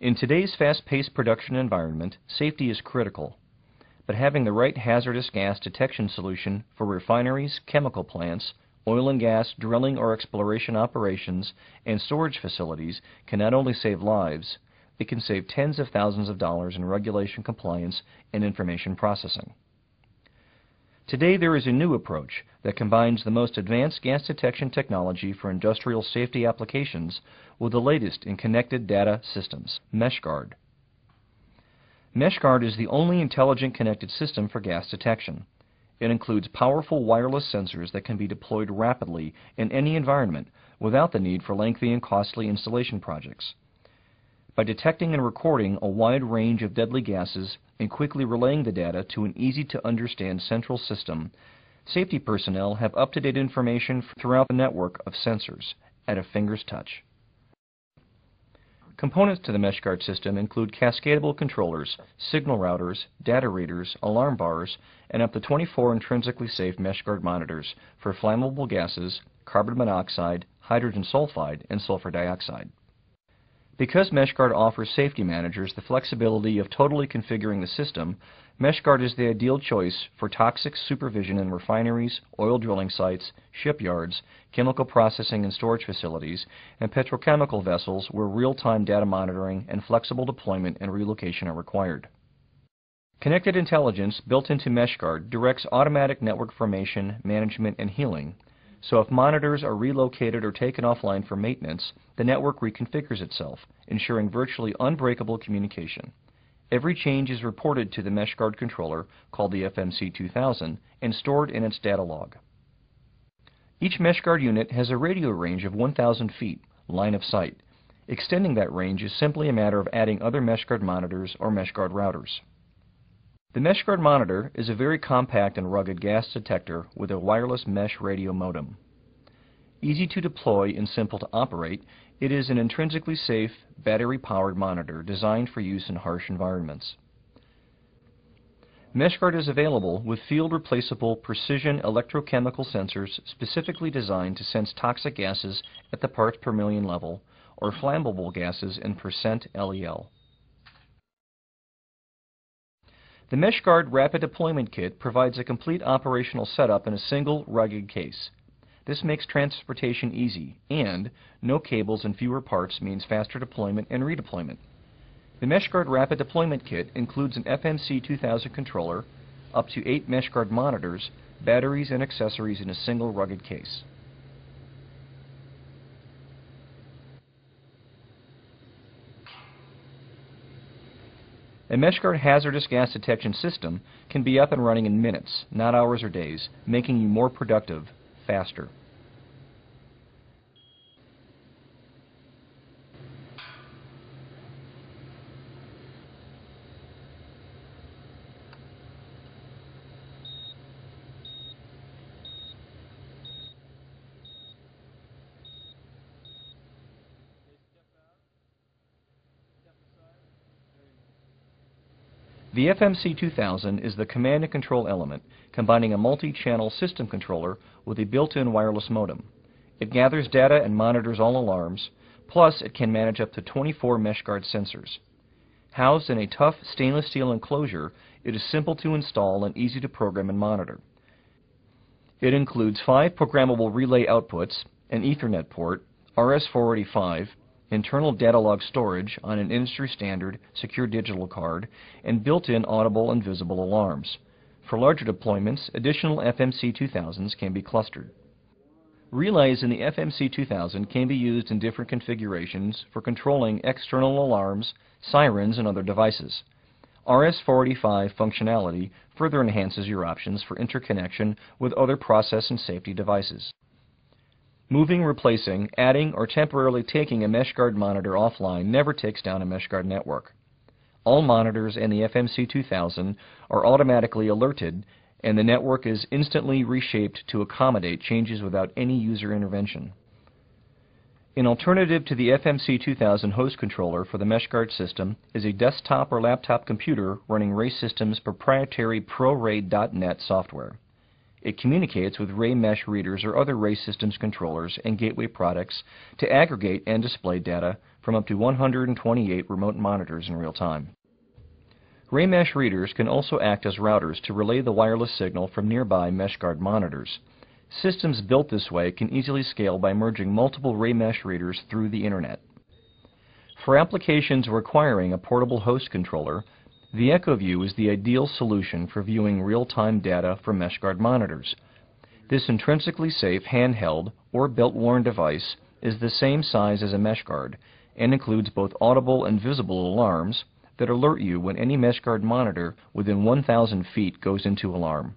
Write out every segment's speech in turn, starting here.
In today's fast-paced production environment, safety is critical, but having the right hazardous gas detection solution for refineries, chemical plants, oil and gas drilling or exploration operations, and storage facilities can not only save lives, it can save tens of thousands of dollars in regulation compliance and information processing. Today there is a new approach that combines the most advanced gas detection technology for industrial safety applications with the latest in connected data systems, MeshGuard. MeshGuard is the only intelligent connected system for gas detection. It includes powerful wireless sensors that can be deployed rapidly in any environment without the need for lengthy and costly installation projects by detecting and recording a wide range of deadly gases and quickly relaying the data to an easy-to-understand central system, safety personnel have up-to-date information throughout the network of sensors at a finger's touch. Components to the Meshguard system include cascadable controllers, signal routers, data readers, alarm bars, and up to 24 intrinsically safe Meshguard monitors for flammable gases, carbon monoxide, hydrogen sulfide, and sulfur dioxide. Because MeshGuard offers safety managers the flexibility of totally configuring the system, MeshGuard is the ideal choice for toxic supervision in refineries, oil drilling sites, shipyards, chemical processing and storage facilities, and petrochemical vessels where real-time data monitoring and flexible deployment and relocation are required. Connected Intelligence built into MeshGuard directs automatic network formation, management, and healing so if monitors are relocated or taken offline for maintenance, the network reconfigures itself, ensuring virtually unbreakable communication. Every change is reported to the MeshGuard controller, called the FMC2000, and stored in its data log. Each MeshGuard unit has a radio range of 1,000 feet, line of sight. Extending that range is simply a matter of adding other MeshGuard monitors or MeshGuard routers. The MeshGuard monitor is a very compact and rugged gas detector with a wireless mesh radio modem. Easy to deploy and simple to operate, it is an intrinsically safe, battery-powered monitor designed for use in harsh environments. MeshGuard is available with field-replaceable precision electrochemical sensors specifically designed to sense toxic gases at the parts per million level or flammable gases in percent LEL. The MeshGuard Rapid Deployment Kit provides a complete operational setup in a single, rugged case. This makes transportation easy, and no cables and fewer parts means faster deployment and redeployment. The MeshGuard Rapid Deployment Kit includes an FMC 2000 controller, up to eight MeshGuard monitors, batteries, and accessories in a single rugged case. A MeshGuard hazardous gas detection system can be up and running in minutes, not hours or days, making you more productive faster. The FMC2000 is the command and control element, combining a multi-channel system controller with a built-in wireless modem. It gathers data and monitors all alarms, plus it can manage up to 24 MeshGuard sensors. Housed in a tough stainless steel enclosure, it is simple to install and easy to program and monitor. It includes five programmable relay outputs, an Ethernet port, RS-485, internal data log storage on an industry-standard secure digital card, and built-in audible and visible alarms. For larger deployments, additional FMC2000s can be clustered. Relays in the FMC2000 can be used in different configurations for controlling external alarms, sirens, and other devices. RS-485 functionality further enhances your options for interconnection with other process and safety devices. Moving, replacing, adding, or temporarily taking a meshguard monitor offline never takes down a meshguard network. All monitors in the FMC2000 are automatically alerted, and the network is instantly reshaped to accommodate changes without any user intervention. An alternative to the FMC2000 host controller for the meshguard system is a desktop or laptop computer running Ray Systems' proprietary ProRaid.net software. It communicates with Ray Mesh readers or other Ray Systems controllers and gateway products to aggregate and display data from up to 128 remote monitors in real time. Ray Mesh readers can also act as routers to relay the wireless signal from nearby MeshGuard monitors. Systems built this way can easily scale by merging multiple Ray Mesh readers through the Internet. For applications requiring a portable host controller, the EchoView is the ideal solution for viewing real-time data from meshguard monitors. This intrinsically safe handheld or belt-worn device is the same size as a meshguard and includes both audible and visible alarms that alert you when any meshguard monitor within 1,000 feet goes into alarm.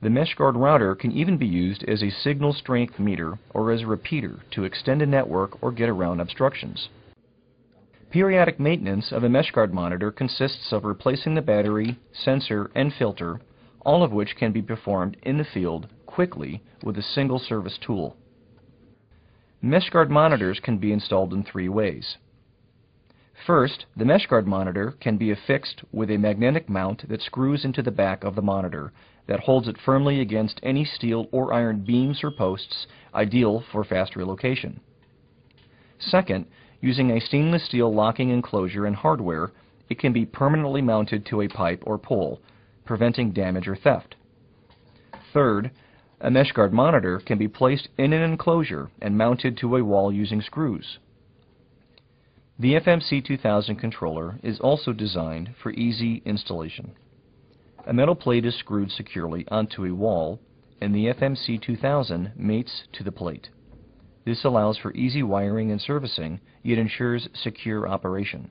The meshguard router can even be used as a signal strength meter or as a repeater to extend a network or get around obstructions. Periodic maintenance of a mesh guard monitor consists of replacing the battery, sensor, and filter, all of which can be performed in the field quickly with a single service tool. MeshGuard monitors can be installed in three ways. First, the MeshGuard monitor can be affixed with a magnetic mount that screws into the back of the monitor that holds it firmly against any steel or iron beams or posts, ideal for fast relocation. Second, Using a stainless steel locking enclosure and hardware, it can be permanently mounted to a pipe or pole, preventing damage or theft. Third, a meshguard monitor can be placed in an enclosure and mounted to a wall using screws. The FMC 2000 controller is also designed for easy installation. A metal plate is screwed securely onto a wall, and the FMC 2000 mates to the plate. This allows for easy wiring and servicing, yet ensures secure operation.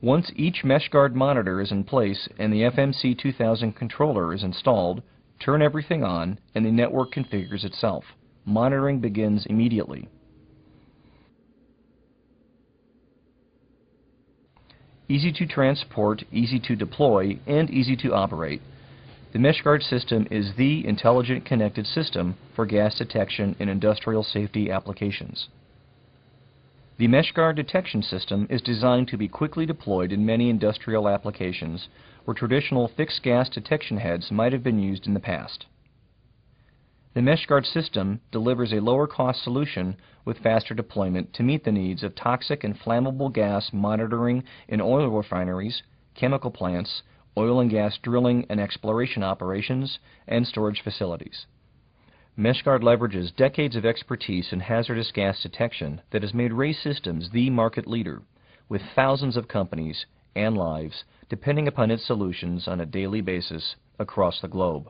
Once each MeshGuard monitor is in place and the FMC2000 controller is installed, turn everything on and the network configures itself. Monitoring begins immediately. Easy to transport, easy to deploy, and easy to operate, the MeshGuard system is the intelligent connected system for gas detection in industrial safety applications. The MeshGuard detection system is designed to be quickly deployed in many industrial applications where traditional fixed gas detection heads might have been used in the past. The MeshGuard system delivers a lower cost solution with faster deployment to meet the needs of toxic and flammable gas monitoring in oil refineries, chemical plants, oil and gas drilling and exploration operations, and storage facilities. Meshgard leverages decades of expertise in hazardous gas detection that has made Ray Systems the market leader, with thousands of companies and lives depending upon its solutions on a daily basis across the globe.